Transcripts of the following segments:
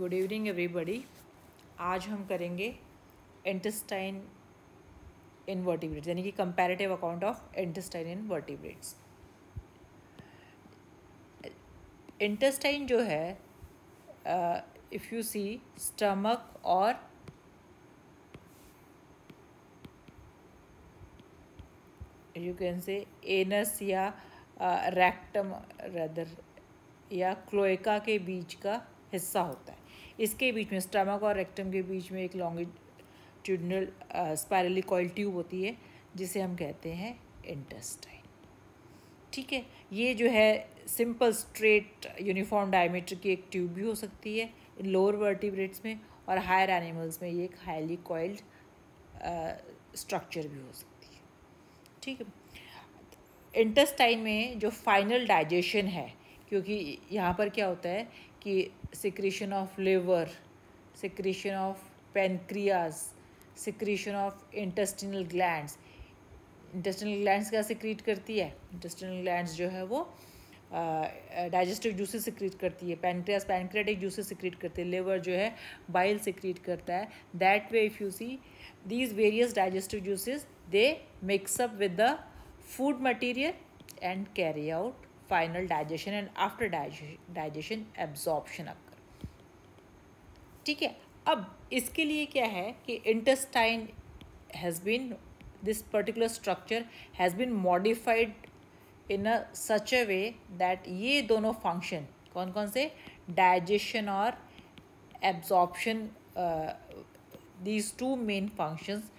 Good evening everybody आज हम करेंगे इन वर्टिब्रेट यानी कि comparative account of invertebrates intestine जो है इफ़ यू सी स्टमक और यू कैन से एनस या रैक्टम uh, रदर या क्लोएका के बीच का हिस्सा होता है इसके बीच में स्टमक और रेक्टम के बीच में एक लॉन्गिट्यूडनल स्पायरली कॉल ट्यूब होती है जिसे हम कहते हैं इंटेस्टाइन ठीक है ये जो है सिंपल स्ट्रेट यूनिफॉर्म डायमीटर की एक ट्यूब भी हो सकती है इन लोअर वर्टिब्रेट्स में और हायर एनिमल्स में ये एक हाईली कॉइल्ड स्ट्रक्चर भी हो सकती है ठीक है इंटेस्टाइन में जो फाइनल डाइजेशन है क्योंकि यहाँ पर क्या होता है कि secretion of liver secretion of pancreas secretion of intestinal glands intestinal glands क्या सिक्रीट करती है इंटेस्टिनल ग्लैंड्स जो है वो डाइजेस्टिव जूसेस सिक्रीट करती है पैनक्रियाज पैनक्रियाटिक जूसेस सिक्रीट करती है लिवर जो है बाइल सिक्रीट करता है that way if you see these various digestive juices they mix up with the food material and carry out final digestion and after digestion absorption occur ठीक है अब इसके लिए क्या है कि intestine has been this particular structure has been modified in a such a way that ये दोनों फंक्शन कौन कौन से डाइजेशन और absorption these two main functions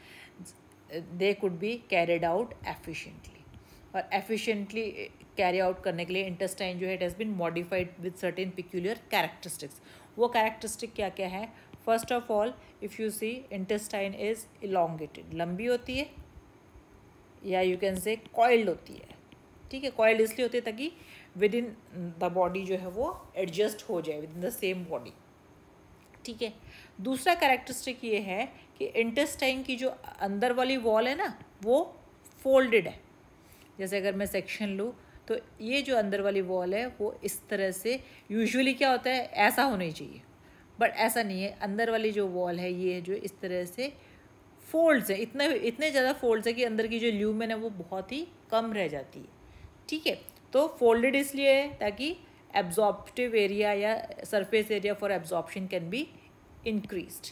they could be carried out efficiently और एफिशिएंटली कैरी आउट करने के लिए इंटेस्टाइन जो है it has been modified with certain peculiar characteristics वो कैरेक्टरिस्टिक क्या क्या है first of all if you see intestine is elongated लंबी होती है या यू कैन से कॉइल्ड होती है ठीक है कॉइल्ड इसलिए होती है ताकि विद इन द बॉडी जो है वो एडजस्ट हो जाए within the same body ठीक है दूसरा कैरेक्टरिस्टिक ये है कि इंटेस्टाइन की जो अंदर वाली वॉल है ना वो फोल्डेड है जैसे अगर मैं सेक्शन लूँ तो ये जो अंदर वाली वॉल है वो इस तरह से यूजुअली क्या होता है ऐसा होना ही चाहिए बट ऐसा नहीं है अंदर वाली जो वॉल है ये जो इस तरह से फोल्ड्स हैं इतने इतने ज़्यादा फोल्ड्स हैं कि अंदर की जो ल्यूमेन है वो बहुत ही कम रह जाती है ठीक है तो फोल्डेड इसलिए है ताकि एब्जॉर्प्टिव एरिया या surface area for absorption can be increased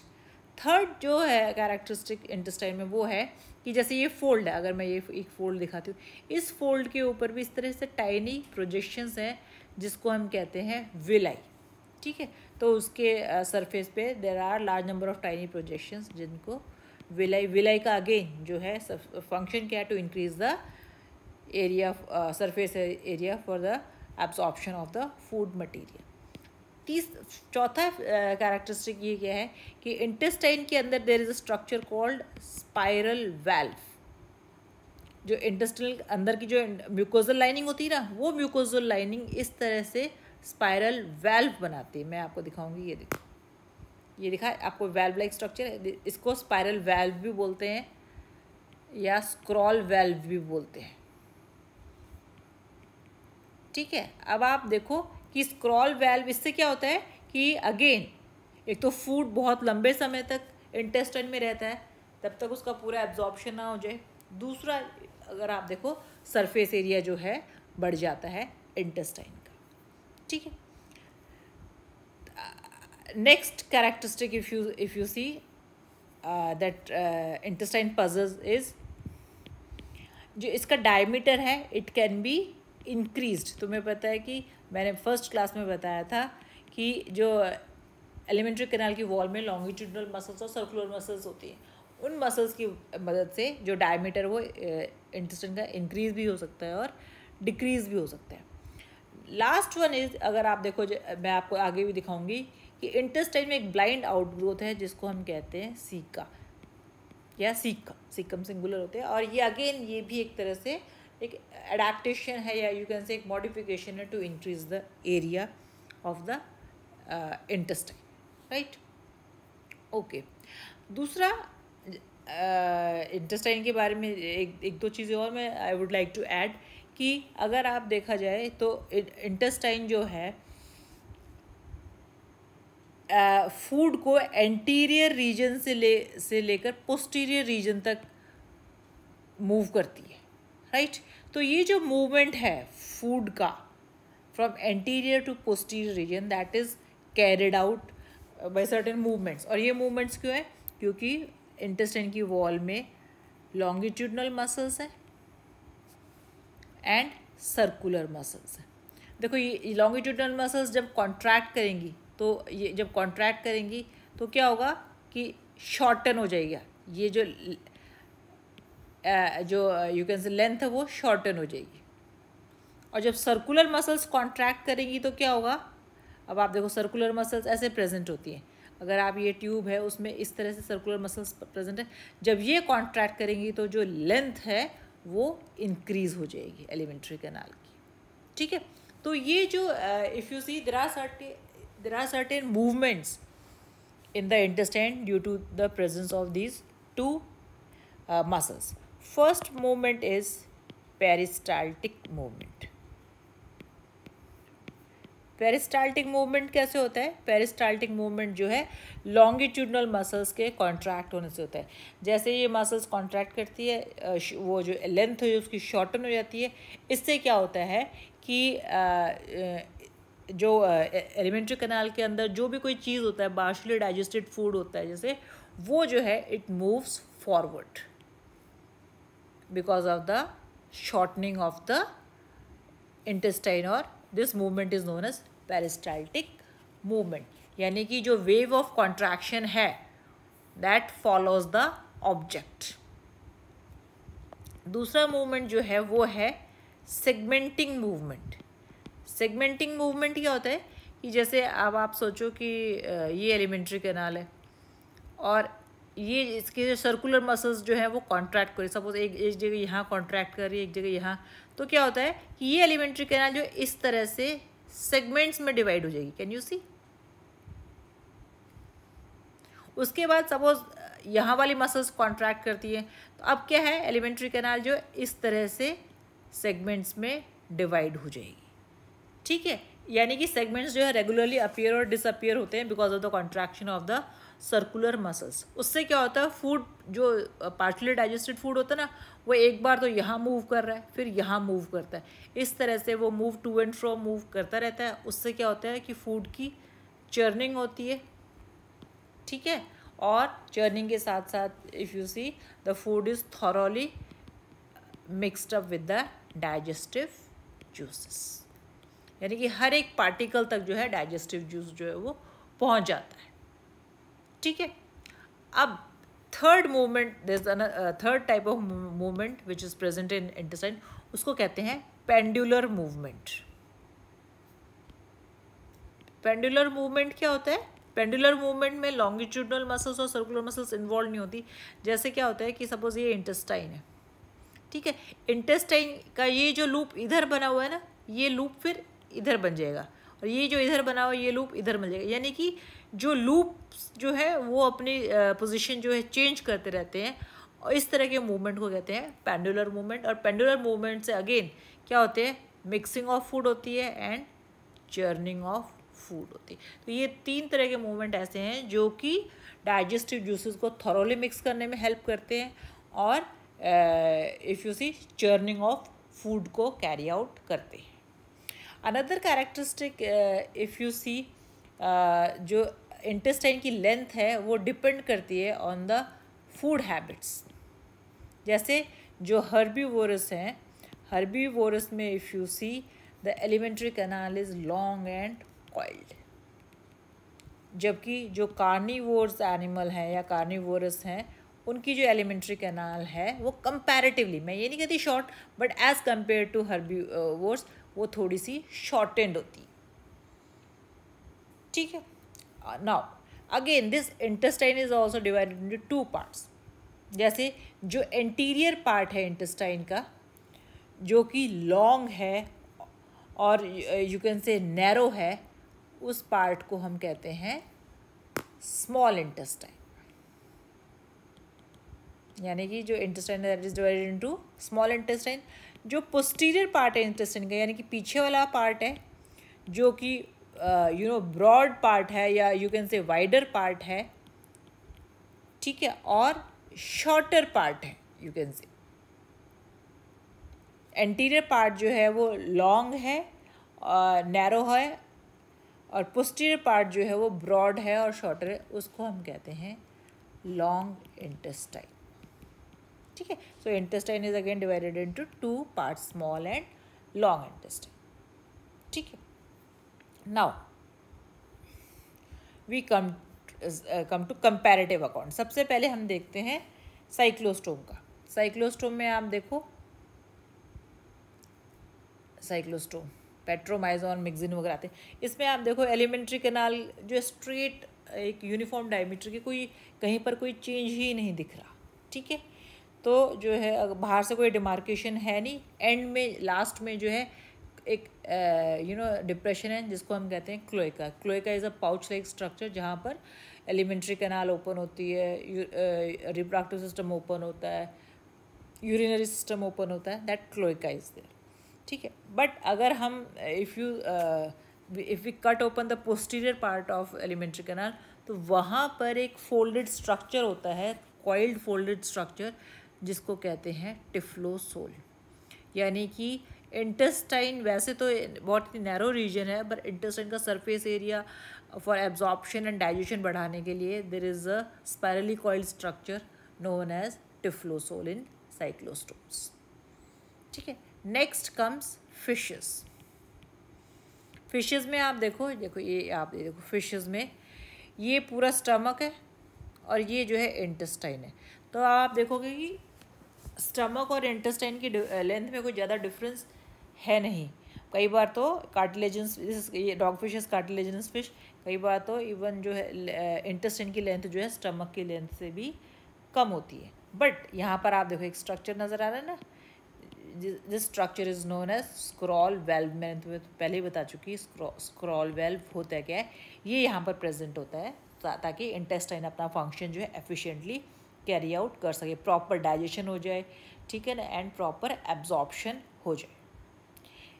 third जो है कैरेक्टरिस्टिक इंटेस्टाइन में वो है कि जैसे ये फोल्ड है अगर मैं ये एक फोल्ड दिखाती हूँ इस फोल्ड के ऊपर भी इस तरह से टाइनी प्रोजेक्शंस हैं जिसको हम कहते हैं विलाई ठीक है तो उसके सरफेस पे there are large number of tiny projections जिनको विलाई विलाई का अगेन जो है फंक्शन क्या है to increase the area surface area for the absorption of the food material तीस चौथा कैरेक्टरिस्टिक ये क्या है कि इंटेस्टाइन के अंदर there is a structure called spiral valve जो इंटेस्टल अंदर की जो म्यूकोजल लाइनिंग होती है ना वो म्यूकोजल लाइनिंग इस तरह से स्पाइरल वेल्व बनाती है मैं आपको दिखाऊंगी ये देखो ये दिखा आपको वेल्व लाइक स्ट्रक्चर इसको स्पायरल वेल्व भी बोलते हैं या स्क्रॉल वेल्व भी बोलते हैं ठीक है अब आप देखो कि स्क्रॉल वेल्व इससे क्या होता है कि अगेन एक तो फूड बहुत लंबे समय तक इंटेस्टाइन में रहता है तब तक उसका पूरा एब्जॉर्बशन ना हो जाए दूसरा अगर आप देखो सरफेस एरिया जो है बढ़ जाता है इंटेस्टाइन का ठीक है next characteristic if you if you see that intestine uh, is uh, जो इसका डायमीटर है इट कैन बी इंक्रीज तुम्हें पता है कि मैंने फर्स्ट क्लास में बताया था कि जो एलिमेंट्री कैनाल की वॉल में लॉन्गिट्यूडनल मसल्स और सर्कुलर मसल्स होती हैं उन मसल्स की मदद से जो डायमीटर वो इंटेस्टिन का इंक्रीज भी हो सकता है और डिक्रीज भी हो सकता है लास्ट वन इज़ अगर आप देखो मैं आपको आगे भी दिखाऊंगी कि इंटेस्टाइन में एक ब्लाइंड आउटग्रोथ है जिसको हम कहते हैं सीका या सीका सीकम सिंगुलर होते हैं और ये अगेन ये भी एक तरह से एक एडाप्टेशन है या यू कैन से एक मॉडिफिकेशन है to increase the area of the intestine right okay दूसरा इंटस्टाइन uh, के बारे में एक एक दो चीज़ें और मैं I would like to add कि अगर आप देखा जाए तो इंटस्टाइन जो है फूड uh, को एंटीरियर रीजन से ले से लेकर पोस्टीरियर रीजन तक मूव करती है राइट तो ये जो मूवमेंट है फूड का from anterior to posterior region that is carried out by certain movements और ये मूवमेंट्स क्यों है क्योंकि इंटेस्टेंट की वॉल में लॉन्गिट्यूडनल मसल्स हैं एंड सर्कुलर मसल्स हैं देखो ये लॉन्गिट्यूडनल मसल्स जब कॉन्ट्रैक्ट करेंगी तो ये जब कॉन्ट्रैक्ट करेंगी तो क्या होगा कि शॉर्टन हो जाएगा ये जो जो यू कैन से लेंथ है वो शॉर्टन हो जाएगी और जब सर्कुलर मसल्स कॉन्ट्रैक्ट करेंगी तो क्या होगा अब आप देखो सर्कुलर मसल्स ऐसे प्रेजेंट होती हैं अगर आप ये ट्यूब है उसमें इस तरह से सर्कुलर मसल्स प्रेजेंट है जब ये कॉन्ट्रैक्ट करेंगी तो जो लेंथ है वो इंक्रीज हो जाएगी एलिमेंट्री कैनाल की ठीक है तो ये जो if you see there are there there are certain movements in the intestine due to the presence of these two uh, First movement is peristaltic movement. Peristaltic movement कैसे होता है पेरिस्टाल्टिक मूवमेंट जो है लॉन्गिट्यूडनल मसल्स के contract होने से होता है जैसे ये मसल्स कॉन्ट्रैक्ट करती है वो जो लेंथ है उसकी शॉर्टन हो जाती है इससे क्या होता है कि जो एलिमेंट्री कनाल के अंदर जो भी कोई चीज़ होता है बार्शली डाइजेस्टेड फूड होता है जैसे वो जो है it moves forward because of the shortening of the intestine or this movement is known as peristaltic movement यानी कि जो wave of contraction है that follows the object दूसरा movement जो है वो है segmenting movement segmenting movement क्या होता है कि जैसे अब आप सोचो कि ये एलिमेंट्री कैनाल है और ये इसके जो सर्कुलर मसल्स जो है वो कॉन्ट्रैक्ट करे सपोज एक एक जगह यहाँ कॉन्ट्रैक्ट कर रही है एक जगह यहाँ तो क्या होता है कि ये एलिमेंट्री कैनाल जो इस तरह से सेगमेंट्स में डिवाइड हो जाएगी कैन यू सी उसके बाद सपोज यहाँ वाली मसल्स कॉन्ट्रैक्ट करती है तो अब क्या है एलिमेंट्री कैनाल जो इस तरह से सेगमेंट्स में डिवाइड हो जाएगी ठीक है यानी कि सेगमेंट्स जो है रेगुलरली अपियर और डिसअपियर होते हैं because of the contraction of the circular muscles उससे क्या होता है फूड जो पार्शली डाइजेस्टेड फूड होता है ना वो एक बार तो यहाँ मूव कर रहा है फिर यहाँ मूव करता है इस तरह से वो move to and fro move करता रहता है उससे क्या होता है कि फूड की चर्निंग होती है ठीक है और चर्निंग के साथ साथ if you see the food is thoroughly mixed up with the digestive juices यानी कि हर एक पार्टिकल तक जो है डाइजेस्टिव जूस जो है वो पहुंच जाता है ठीक है अब third movement this third type of movement which is present in intestine उसको कहते हैं पेंडुलर मूवमेंट पेंडुलर मूवमेंट क्या होता है पेंडुलर मूवमेंट में लॉन्गिट्यूडनल मसल्स और सर्कुलर मसल्स इन्वॉल्व नहीं होती जैसे क्या होता है कि सपोज ये इंटेस्टाइन है ठीक है इंटेस्टाइन का ये जो लूप इधर बना हुआ है ना ये लूप फिर इधर बन जाएगा और ये जो इधर बना हुआ ये लूप इधर बन जाएगा यानी कि जो लूप जो है वो अपनी पोजिशन जो है चेंज करते रहते हैं और इस तरह के मूवमेंट को कहते हैं पेंडुलर मूवमेंट और पेंडुलर मूवमेंट से अगेन क्या होते हैं मिक्सिंग ऑफ फूड होती है एंड चर्निंग ऑफ फूड होती है तो ये तीन तरह के मूवमेंट ऐसे हैं जो कि डाइजेस्टिव जूसेस को थॉरोली मिक्स करने में हेल्प करते हैं और if you see churning of food को कैरी आउट करते हैं another characteristic if you see जो इंटेस्टाइन की लेंथ है वो डिपेंड करती है ऑन द फूड हैबिट्स जैसे जो वोरस हैं हर्बी वोरस में if you see the alimentary canal is long and coiled जबकि जो कार्निवोर्स एनिमल हैं या कार्निवोरस हैं उनकी जो एलिमेंट्री कैनाल है वो कंपैरेटिवली मैं ये नहीं कहती short but as compare to herbivores वो थोड़ी सी शॉर्टेंड होती ठीक है now again this intestine is also divided into two parts जैसे जो एंटीरियर पार्ट है इंटेस्टाइन का जो कि लॉन्ग है और यू कैन से नैरो है उस पार्ट को हम कहते हैं स्मॉल इंटेस्टाइन यानी कि जो intestine that is divided into small intestine जो पोस्टीरियर पार्ट है इंटेस्टाइन का यानी कि पीछे वाला पार्ट है जो कि यू नो ब्रॉड पार्ट है या you can say wider part है ठीक है और शॉर्टर पार्ट है you can say anterior part जो है वो लॉन्ग है नैरो है और पोस्टीरियर पार्ट जो है वो ब्रॉड है और शॉर्टर है उसको हम कहते हैं लॉन्ग इंटेस्टाइन ठीक है so intestine is again divided into two part small and long intestine ठीक है now we come come to comparative account सबसे पहले हम देखते हैं साइक्लोस्टोम का साइक्लोस्टोम में आप देखो साइक्लोस्टोम पेट्रोमाइजोन मिक्सिन वगैरह आते हैं इसमें आप देखो एलिमेंट्री कैनाल जो स्ट्रेट एक यूनिफॉर्म डायमीटर की कोई कहीं पर कोई चेंज ही नहीं दिख रहा ठीक है तो जो है बाहर से कोई डिमार्केशन है नहीं एंड में लास्ट में जो है एक यू नो डिप्रेशन है जिसको हम कहते हैं cloaca cloaca is a pouch like structure जहाँ पर एलिमेंट्री कनाल ओपन होती है रिप्रोडक्टिव सिस्टम ओपन होता है यूरिनरी सिस्टम ओपन होता है दैट क्लोएका इज़ देयर ठीक है बट अगर हम if you if we cut open the posterior part of alimentary canal तो वहाँ पर एक फोल्डेड स्ट्रक्चर होता है कॉइल्ड फोल्डेड स्ट्रक्चर जिसको कहते हैं टिफ्लोसोल यानी कि इंटेस्टाइन वैसे तो बहुत ही नैरो रीजन है बट इंटेस्टाइन का surface area for absorption and digestion बढ़ाने के लिए there is a spirally coil structure known as typhlosole in cyclostomes ठीक है नेक्स्ट कम्स फिशेस फिशेस में आप देखो देखो ये आप ये देखो फिशेस में ये पूरा स्टमक है और ये जो है इंटेस्टाइन है तो आप देखोगे कि स्टमक और इंटेस्टाइन की लेंथ uh, में कोई ज़्यादा डिफरेंस है नहीं कई बार तो कार्टिलेजेंस ये dog fish is cartilaginous fish कई बार तो इवन जो है इंटेस्टाइन uh, की लेंथ जो है स्टमक की लेंथ से भी कम होती है बट यहाँ पर आप देखो एक स्ट्रक्चर नज़र आ रहा है ना this structure is known as scroll valve मैंने तो पहले ही बता चुकी स्क्रॉल वेल्व होता है क्या है ये यहाँ पर प्रेजेंट होता है ताकि इंटेस्टाइन अपना फंक्शन जो है एफिशिएंटली कैरी आउट कर सके प्रॉपर डाइजेशन हो जाए ठीक है ना एंड प्रॉपर एब्जॉर्बशन हो जाए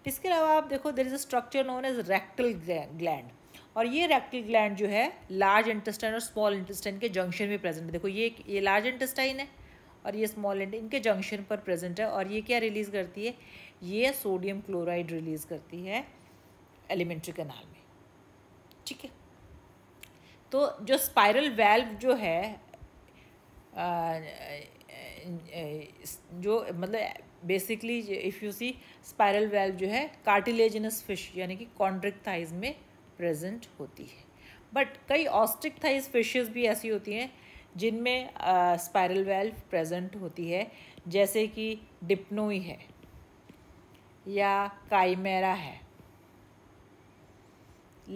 इसके अलावा आप देखो there is a structure known as rectal gland और ये रेक्टल ग्लैंड जो है लार्ज इंटेस्टाइन और स्मॉल इंटेस्टाइन के जंक्शन में प्रेजेंट है देखो ये ये लार्ज इंटेस्टाइन है और ये स्मॉल इनके जंक्शन पर प्रेजेंट है और ये क्या रिलीज़ करती है ये सोडियम क्लोराइड रिलीज़ करती है एलिमेंट्री कनाल में ठीक है तो जो स्पाइरल वेल्व जो है जो मतलब basically if you see spiral valve जो है कार्टिलेजनस फिश यानी कि कॉन्ट्रिक थाइज में प्रेजेंट होती है बट कई ऑस्टिक थाइज फिशेज़ भी ऐसी होती हैं जिनमें स्पायरल वेल्व प्रेजेंट होती है जैसे कि डिप्नोई है या काइमेरा है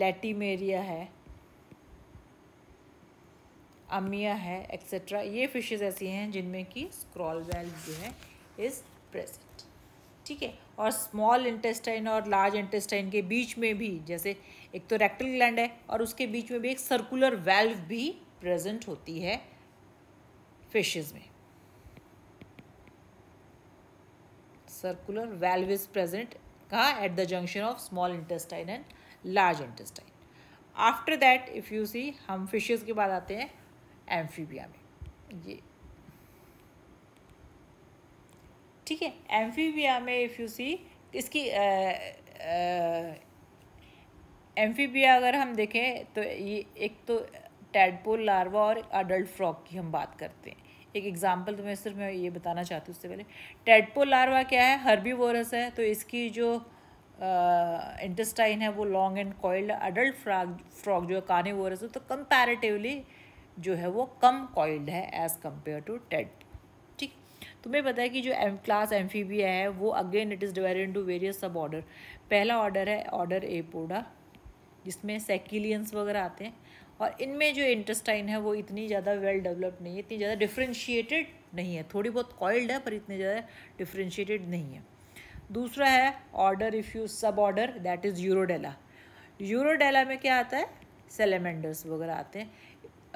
लेटीमेरिया है अमिया है एक्सेट्रा ये फिशेस ऐसी हैं जिनमें कि स्क्रॉल वेल्व जो है इज़ प्रेजेंट ठीक है और स्मॉल इंटेस्टाइन और लार्ज इंटेस्टाइन के बीच में भी जैसे एक तो रेक्टल ग्लैंड है और उसके बीच में भी एक सर्कुलर वेल्व भी प्रेजेंट होती है फिशेस में सर्कुलर वेल्व इज प्रेजेंट कहाँ at the junction of small intestine and large intestine after that if you see हम फिशेज के बाद आते हैं एम्फीबिया में ये ठीक है एम्फीबिया में इफ़ यू सी इसकी एम्फीबिया अगर हम देखें तो ये एक तो टेडपोल लार्वा और अडल्ट फ्रॉग की हम बात करते हैं एक एग्ज़ाम्पल तो मैं सिर्फ मैं ये बताना चाहती हूँ उससे पहले टेडपोल लार्वा क्या है वोरस है तो इसकी जो इंटेस्टाइन है वो long and coiled adult frog frog जो है वोरस है तो कंपेरेटिवली जो है वो कम कॉइल्ड है एज़ कम्पेयर टू टेड ठीक तुम्हें पता है कि जो एम क्लास एम है वो again it is divided into various sub order पहला ऑर्डर है ऑर्डर ए पोडा जिसमें सेकिलियंस वगैरह आते हैं और इनमें जो इंटस्टाइन है वो इतनी ज़्यादा वेल डेवलप्ड नहीं है इतनी ज़्यादा डिफ्रेंशिएटेड नहीं है थोड़ी बहुत कॉइल्ड है पर इतनी ज़्यादा डिफ्रेंशिएटेड नहीं है दूसरा है order if you sub order that is urodela urodela में क्या आता है सेलेमेंडर्स वगैरह आते हैं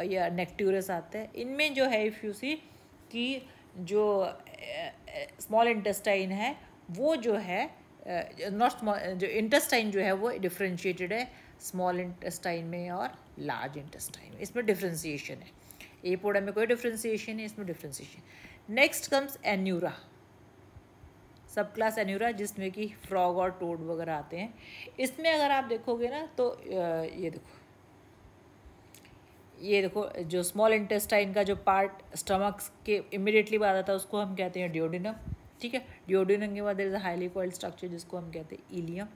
या नेक्टूरस आते हैं इनमें जो है इफ़ यू सी कि जो स्मॉल इंटेस्टाइन है वो जो है नॉट स्मॉल जो इंटेस्टाइन जो है वो डिफ्रेंशिएटेड है स्मॉल इंटेस्टाइन में और लार्ज इंटेस्टाइन में इसमें डिफ्रेंसीशन है एपोडा में कोई डिफ्रेंसीशन है इसमें differentiation next comes anura sub class anura जिसमें कि फ्रॉग और टोड वगैरह आते हैं इसमें अगर आप देखोगे ना तो ये देखो ये देखो जो स्मॉल इंटेस्टाइन का जो पार्ट स्टमक के इमिडिएटली बाद आता है उसको हम कहते हैं डिओडिनम ठीक है डिओडिनम के बाद is a highly coiled structure जिसको हम कहते हैं इलियम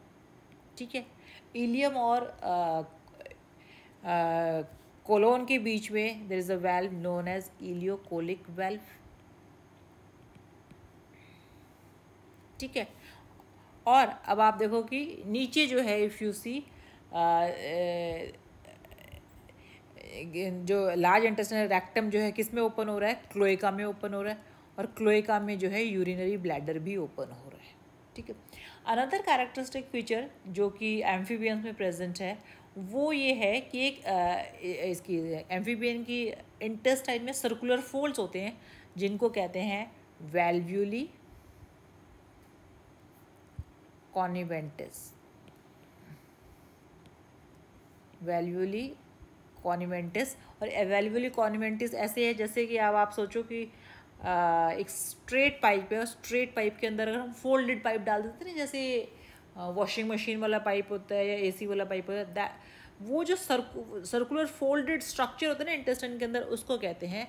ठीक है इलियम और कोलोन के बीच में there is a valve known as ileocolic valve ठीक है और अब आप देखो कि नीचे जो है इफ़ यू सी जो लार्ज इंटेस्टाइनल रैक्टम जो है किस में ओपन हो रहा है क्लोएका में ओपन हो रहा है और क्लोएका में जो है यूरिनरी ब्लैडर भी ओपन हो रहा है ठीक है अनदर कैरेक्टरिस्टिक फीचर जो कि एम्फीबियंस में प्रेजेंट है वो ये है कि एक आ, इसकी एम्फीबियन की इंटेस्टाइन में सर्कुलर फोल्ड्स होते हैं जिनको कहते हैं वेल्व्यूली कॉनिवेंटिस वेल्यूली कॉनिमेंटिस और एवेलेबल कॉनिमेंटिस ऐसे है जैसे कि अब आप सोचो कि एक स्ट्रेट पाइप है और स्ट्रेट पाइप के अंदर अगर हम फोल्डेड पाइप डाल देते हैं जैसे वॉशिंग मशीन वाला पाइप होता है या एसी वाला पाइप होता है वो जो सर्कुलर फोल्डेड स्ट्रक्चर होता है ना इंटेस्टाइन के अंदर उसको कहते हैं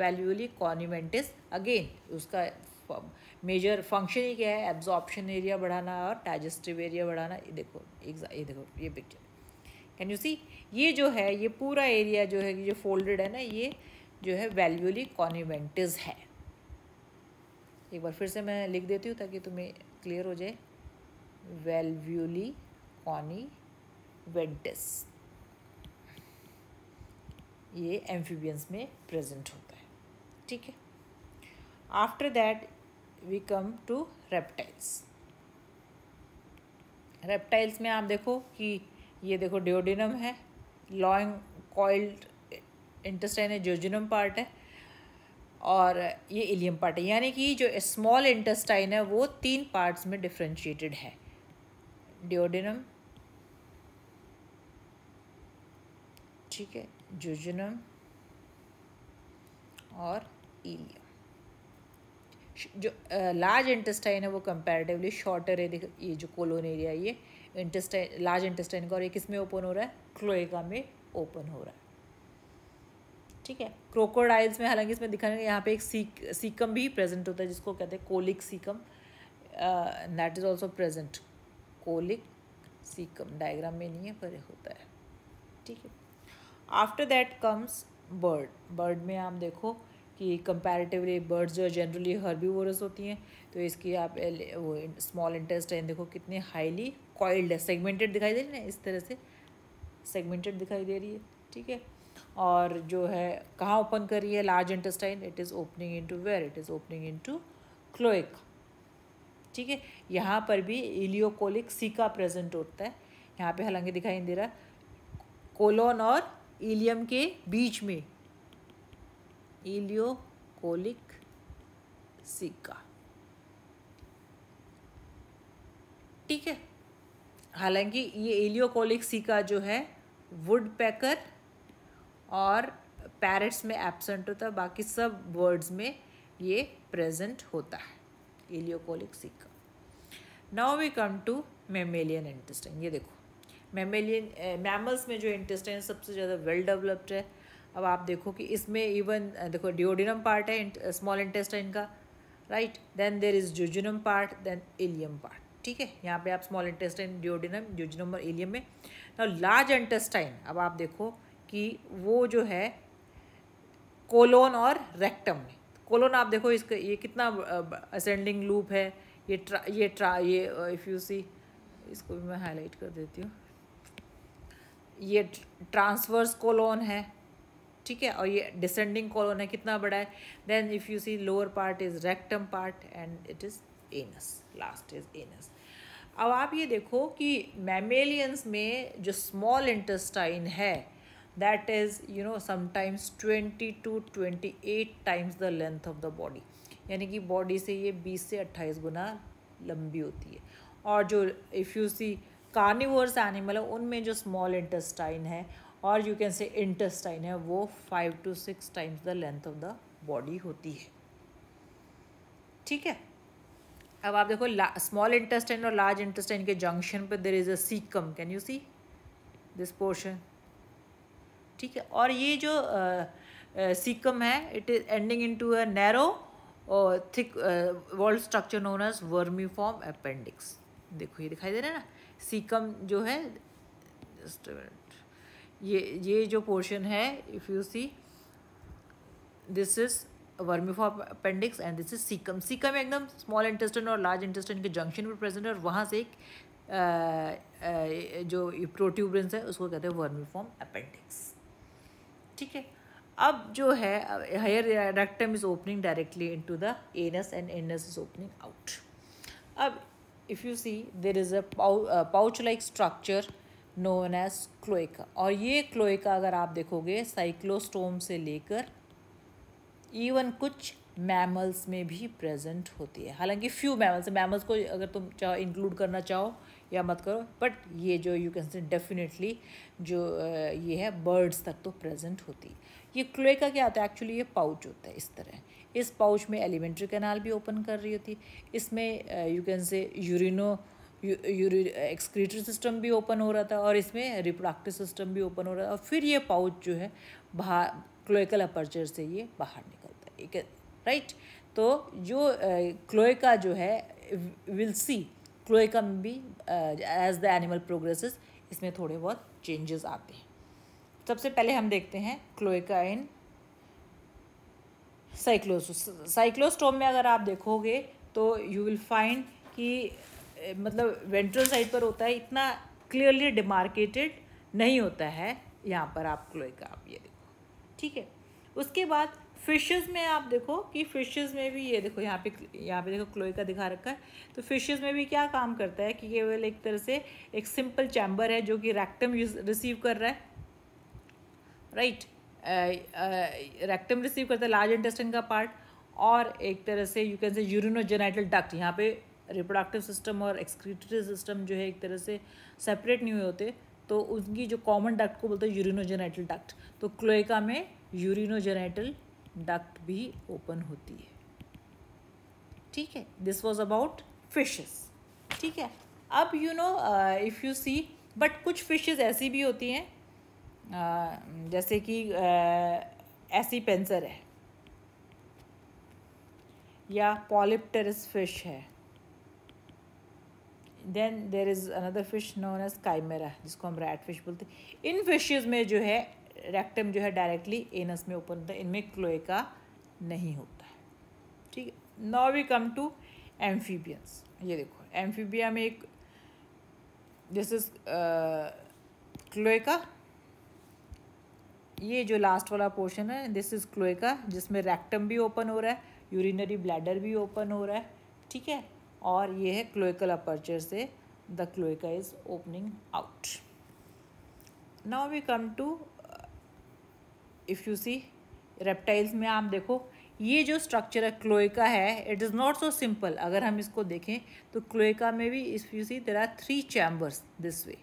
वैल्यूली कॉनिमेंटिस अगेन उसका मेजर फंक्शन ही क्या है एब्जॉर्प्शन एरिया बढ़ाना और डाइजेस्टिव एरिया बढ़ाना ये देखो ये देखो ये पिक्चर कैन यू सी ये जो है ये पूरा एरिया जो है जो फोल्डेड है ना ये जो है वैल्यूली कॉन्वेंटिज है एक बार फिर से मैं लिख देती हूँ ताकि तुम्हें क्लियर हो जाए वेल्व्यूली कॉनिवेंटिस ये एम्फीबियंस में प्रेजेंट होता है ठीक है after that we come to reptiles reptiles में आप देखो कि ये देखो डिओडिनम है लॉन्ग कॉइल्ड इंटस्टाइन है जोजिनम पार्ट है और ये इलियम पार्ट है यानी कि जो स्मॉल इंटस्टाइन है वो तीन पार्ट्स में डिफ्रेंशिएटेड है डिओडिनम ठीक है जोजिनम और इलियम जो लार्ज इंटेस्टाइन है वो कंपैरेटिवली शॉर्टर है देखो ये जो कोलोन एरिया ये इंटेस्टाइन लार्ज इंटेस्टाइन का और ये किस में ओपन हो रहा है क्लोएगा में ओपन हो रहा है ठीक है क्रोकोडाइल्स में हालांकि इसमें दिखाने के यहाँ पे एक सीक सीकम भी प्रेजेंट होता है जिसको कहते हैं colic caecum that is also present colic caecum diagram में नहीं है पर होता है ठीक है after that comes bird bird में आप देखो कि कंपैरेटिवली बर्ड्स जो जनरली हर्बीवोरस होती हैं तो इसकी आप वो स्मॉल इंटेस्टाइन देखो कितने हाईली कॉइल्ड है सेगमेंटेड दिखाई दे रही है ना इस तरह से सेगमेंटेड दिखाई दे रही है ठीक है और जो है कहाँ ओपन कर रही है large intestine it is opening into where it is opening into cloaca ठीक है यहाँ पर भी इलियोकोलिक सीका प्रेजेंट होता है यहाँ पे हालांकि दिखाई दे रहा है कोलोन और इलियम के बीच में इलियोकोलिक सीका ठीक है हालांकि ये एलियोकोलिक सीका जो है वुड पैकर और पैरट्स में एबसेंट होता है बाकी सब बर्ड्स में ये प्रेजेंट होता है ileocolic caeca now we come to mammalian intestine ये देखो मेमेलियन मैमल्स में जो इंटेस्टाइन सबसे ज़्यादा वेल डेवलप्ड है अब आप देखो कि इसमें इवन देखो डिओडिनम पार्ट है स्मॉल इंटेस्टाइन का right then there is jejunum part then ileum part ठीक है यहाँ पे आप स्मॉल इंटेस्टाइन डिओडिनम ड्यूजनम और एलियम में ना लार्ज इंटेस्टाइन अब आप देखो कि वो जो है कोलोन और रेक्टम में कोलोन आप देखो इसका ये कितना असेंडिंग लूप है ये ट्रा ये ट्रा ये इफ़ यू सी इसको भी मैं हाईलाइट कर देती हूँ ये ट्रांसवर्स कोलोन है ठीक है और ये डिसेंडिंग कॉलोन है कितना बड़ा है then if you see lower part is rectum part and it is anus last is anus अब आप ये देखो कि मेमेलियंस में जो स्मॉल इंटेस्टाइन है that is you know sometimes twenty to twenty eight times the length of the body यानी कि बॉडी से ये बीस से अट्ठाईस गुना लंबी होती है और जो if you see carnivores animal है उनमें जो स्मॉल इंटेस्टाइन है और यू कैन से इंटेस्टाइन है वो five to six times the length of the body होती है ठीक है अब आप देखो स्मॉल इंटेस्टाइन और लार्ज इंटेस्टाइन के जंक्शन पर there is a caecum can you see this portion ठीक है और ये जो सीकम है it is ending into a narrow और thick wall structure known as form appendix देखो ये दिखाई दे रहा है ना सीकम जो है जस्ट ये ये जो पोर्शन है if you see this is vermiform appendix and this is caecum caecum एकदम स्मॉल इंटेस्टन और लार्ज इंटेस्टन के जंक्शन में प्रेजेंट है और वहाँ से एक आ, आ, जो प्रोट्यूब्रेंस है उसको कहते हैं वर्मीफॉर्म अपेंडिक्स ठीक है अब जो है higher rectum is opening directly into the anus and anus is opening out अब if you see there is a pouch like structure known as cloaca और ये क्लोएका अगर आप देखोगे साइक्लोस्टोम से लेकर इवन कुछ मैमल्स में भी प्रेजेंट होती है हालांकि फ्यू मैमल्स मैमल्स को अगर तुम चाहो इंक्लूड करना चाहो या मत करो बट ये जो यू कैन से डेफिनेटली जो ये है बर्ड्स तक तो प्रेजेंट होती है ये क्लोएका क्या होता है एक्चुअली ये पाउच होता है इस तरह इस पाउच में एलिमेंट्री कैनाल भी ओपन कर रही होती है इसमें यू कैन से यूरिनो यूरि एक्सक्रीटरी सिस्टम भी ओपन हो रहा था और इसमें रिप्रोडक्टिव सिस्टम भी ओपन हो रहा था और फिर ये पाउच जो है बाहर क्लोएकल अपर्चर से ये बाहर निकल राइट तो जो क्लोए का जो है विल सी क्लोए का में भी एज द एनिमल प्रोग्रेसेस इसमें थोड़े बहुत चेंजेस आते हैं सबसे पहले हम देखते हैं क्लोएका इन साइक्लोस साइक्लोस्टोम में अगर आप देखोगे तो यू विल फाइंड कि मतलब वेंट्रल साइड पर होता है इतना क्लियरली डिमार्केटेड नहीं होता है यहाँ पर आप क्लोएका आप ये देखो ठीक है उसके बाद फिशेस में आप देखो कि फिशेस में भी ये देखो यहाँ पे यहाँ पे देखो क्लोई का दिखा रखा है तो फिशेस में भी क्या काम करता है कि केवल एक तरह से एक सिंपल चैम्बर है जो कि रैक्टम रिसीव कर रहा है राइट रैक्टम रिसीव करता है लार्ज इंटेस्टिन का पार्ट और एक तरह से you can say urinogenital duct यहाँ पे रिप्रोडक्टिव सिस्टम और एक्सक्रीटरी सिस्टम जो है एक तरह से सेपरेट नहीं हुए होते तो उनकी जो कॉमन डक्ट को बोलते हैं यूरिनोजेनाइटल डक्ट तो क्लोएका में यूरिनोजेनाइटल डक्ट भी ओपन होती है ठीक है दिस वॉज अबाउट फिशेस ठीक है अब you know if you see but कुछ फिशेस ऐसी भी होती हैं uh, जैसे कि uh, ऐसी पेंसर है या पॉलिप्टरस फिश है then there is another fish known as chimaera जिसको हम रेड फिश बोलते हैं इन फिशेज़ में जो है रेक्टम जो है डायरेक्टली एनस में ओपन होता है इनमें क्लोएका नहीं होता है ठीक है now we come to amphibians ये देखो एम्फीबिया में एक दिस इज क्लोएका ये जो लास्ट वाला पोर्शन है दिस इज क्लोएका जिसमें रेक्टम भी ओपन हो रहा है यूरिनरी ब्लैडर भी ओपन हो रहा है ठीक है और ये है क्लोएकल अपर्चर से the cloaca is opening out now we come to if you see reptiles में आप देखो ये जो स्ट्रक्चर है क्लोएका है it is not so simple अगर हम इसको देखें तो क्लोएका में भी if you see there are three chambers this way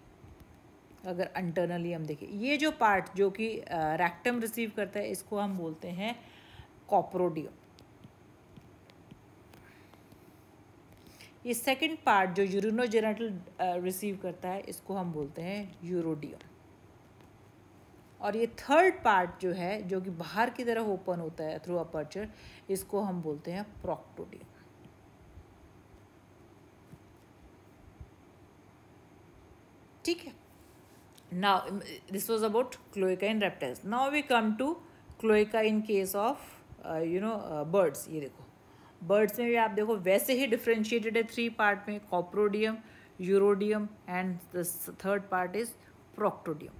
अगर इंटरनली हम देखें ये जो पार्ट जो कि रैक्टम रिसीव करता है इसको हम बोलते हैं कॉपरोडियम ये सेकंड पार्ट जो यूरिनोजेनेटल रिसीव करता है इसको हम बोलते हैं यूरोडियम और ये थर्ड पार्ट जो है जो कि बाहर की तरह ओपन होता है थ्रू अपर्चर इसको हम बोलते हैं प्रोक्टोडियम ठीक है now this was about cloaca in reptiles now we come to cloaca in case of you know birds ये देखो बर्ड्स में भी आप देखो वैसे ही डिफ्रेंशिएटेड है थ्री पार्ट में coprodeum urodeum and the third part is proctodeum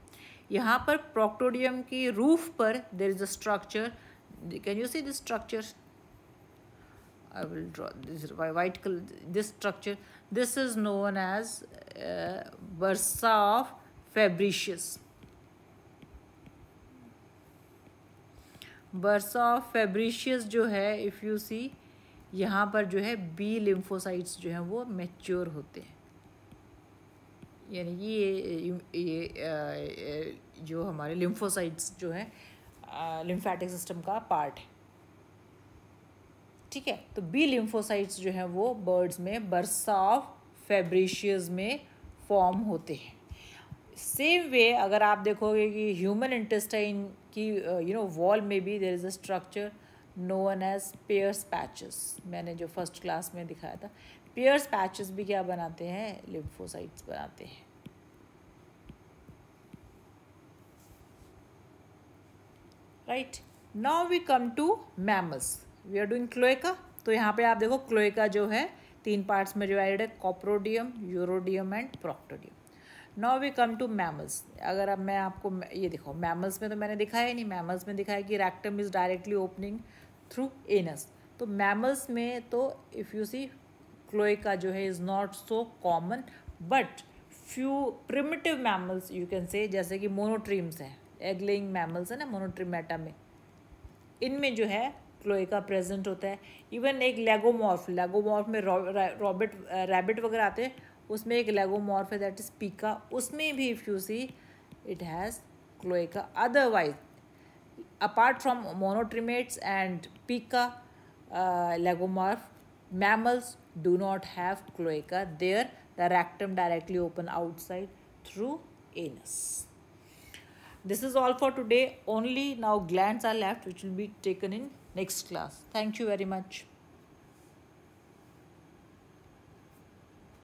यहाँ पर प्रोक्टोडियम की रूफ पर there is a structure can you see this structure I will draw white colour this structure this is known as as of Fabricius bursa of Fabricius जो है if you सी यहाँ पर जो है बी लिम्फोसाइट्स जो हैं वो मेच्योर होते हैं यानी कि ये ये जो हमारे लिम्फोसाइट्स जो हैं लिम्फेटिक सिस्टम का पार्ट है ठीक है तो बी लिम्फोसाइट्स जो हैं वो बर्ड्स में बर्सा फेब्रिशियज में फॉर्म होते हैं सेम वे अगर आप देखोगे कि ह्यूमन इंटेस्टाइन की यू नो वॉल में भी there is a structure known as Peyer's patches मैंने जो फर्स्ट क्लास में दिखाया था पेयर्स पैचेस भी क्या बनाते हैं लिम्फोसाइट्स बनाते हैं right now we come to mammals we are doing cloaca तो यहाँ पे आप देखो क्लोएका जो है तीन पार्ट्स में डिवाइडेड है coprodeum urodeum and proctodeum now we come to mammals अगर अब मैं आपको ये दिखाऊँ मैमल्स में तो मैंने दिखाया ही नहीं मैमल्स में दिखाया कि rectum is directly opening through anus तो मैमल्स में तो इफ़ यू सी क्लोएका जो है is not so common but few primitive mammals you can say जैसे कि मोनोट्रीम्स हैं एगलिंग मैमल्स है ना मोनोट्रीमेटा में इनमें जो है क्लोएका प्रेजेंट होता है इवन एक लेगोमॉर्फ लेगोमॉर्फ में रॉबिट रैबिट वगैरह आते हैं उसमें एक लेगोमॉर्फ है दैट इज़ पीका उसमें भी if you see it has cloaca otherwise apart from monotremates and pika lagomorph Mammals do not have cloaca. There, the rectum directly open outside through anus. This is all for today. Only now glands are left which will be taken in next class. Thank you very much.